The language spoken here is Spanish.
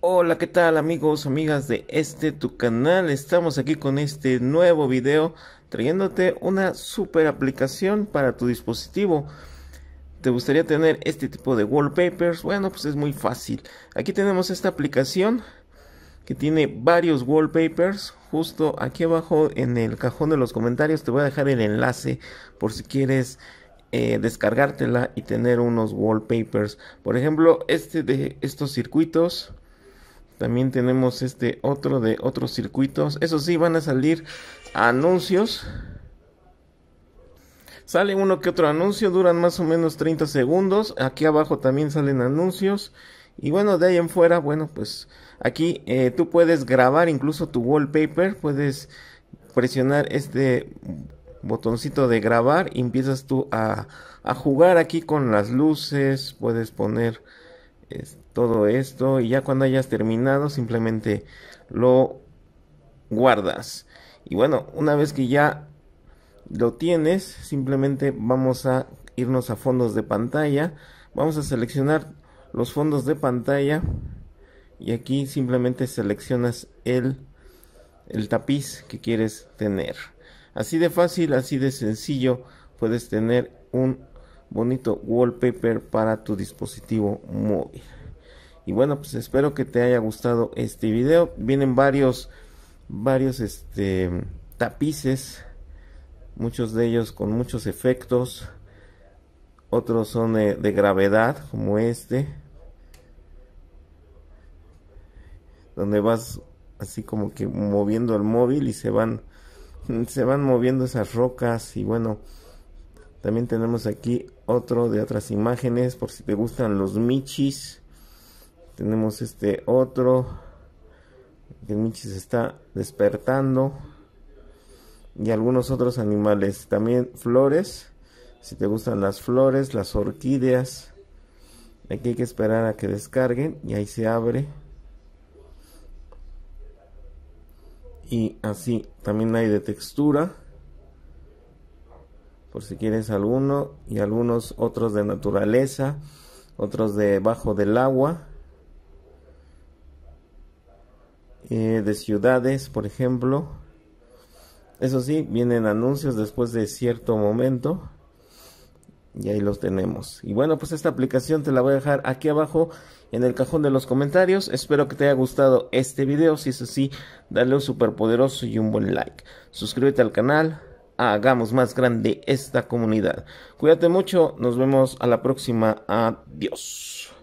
Hola, ¿qué tal amigos, amigas de este tu canal? Estamos aquí con este nuevo video trayéndote una super aplicación para tu dispositivo. ¿Te gustaría tener este tipo de wallpapers? Bueno, pues es muy fácil. Aquí tenemos esta aplicación que tiene varios wallpapers. Justo aquí abajo en el cajón de los comentarios te voy a dejar el enlace por si quieres eh, descargártela y tener unos wallpapers. Por ejemplo, este de estos circuitos también tenemos este otro de otros circuitos. Eso sí, van a salir anuncios. Sale uno que otro anuncio, duran más o menos 30 segundos. Aquí abajo también salen anuncios. Y bueno, de ahí en fuera, bueno, pues aquí eh, tú puedes grabar incluso tu wallpaper. Puedes presionar este botoncito de grabar y empiezas tú a, a jugar aquí con las luces. Puedes poner es todo esto y ya cuando hayas terminado simplemente lo guardas y bueno una vez que ya lo tienes simplemente vamos a irnos a fondos de pantalla vamos a seleccionar los fondos de pantalla y aquí simplemente seleccionas el, el tapiz que quieres tener así de fácil así de sencillo puedes tener un bonito wallpaper para tu dispositivo móvil. Y bueno, pues espero que te haya gustado este video. Vienen varios, varios este, tapices, muchos de ellos con muchos efectos. Otros son eh, de, gravedad, como este. Donde vas así como que moviendo el móvil y se van, se van moviendo esas rocas y bueno. También tenemos aquí otro de otras imágenes por si te gustan los michis. Tenemos este otro. El michis está despertando. Y algunos otros animales. También flores. Si te gustan las flores, las orquídeas. Aquí hay que esperar a que descarguen y ahí se abre. Y así también hay de textura si quieres alguno, y algunos otros de naturaleza, otros debajo del agua, eh, de ciudades, por ejemplo. Eso sí, vienen anuncios después de cierto momento. Y ahí los tenemos. Y bueno, pues esta aplicación te la voy a dejar aquí abajo en el cajón de los comentarios. Espero que te haya gustado este video. Si es así, dale un super poderoso y un buen like. Suscríbete al canal hagamos más grande esta comunidad. Cuídate mucho, nos vemos a la próxima. Adiós.